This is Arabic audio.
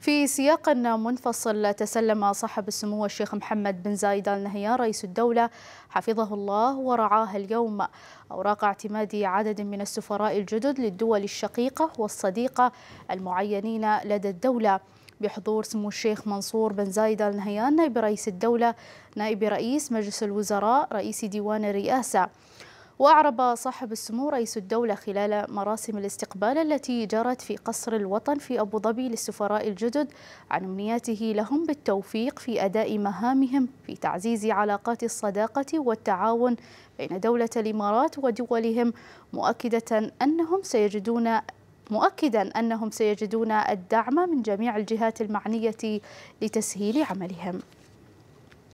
في سياق منفصل تسلم صاحب السمو الشيخ محمد بن زايد آل نهيان رئيس الدولة حفظه الله ورعاه اليوم أوراق اعتماد عدد من السفراء الجدد للدول الشقيقة والصديقة المعينين لدى الدولة بحضور سمو الشيخ منصور بن زايد آل نهيان نائب رئيس الدولة نائب رئيس مجلس الوزراء رئيس ديوان الرئاسة وأعرب صاحب السمو رئيس الدولة خلال مراسم الاستقبال التي جرت في قصر الوطن في أبو ظبي للسفراء الجدد عن أمنياته لهم بالتوفيق في أداء مهامهم في تعزيز علاقات الصداقة والتعاون بين دولة الإمارات ودولهم مؤكدة أنهم سيجدون مؤكدا أنهم سيجدون الدعم من جميع الجهات المعنية لتسهيل عملهم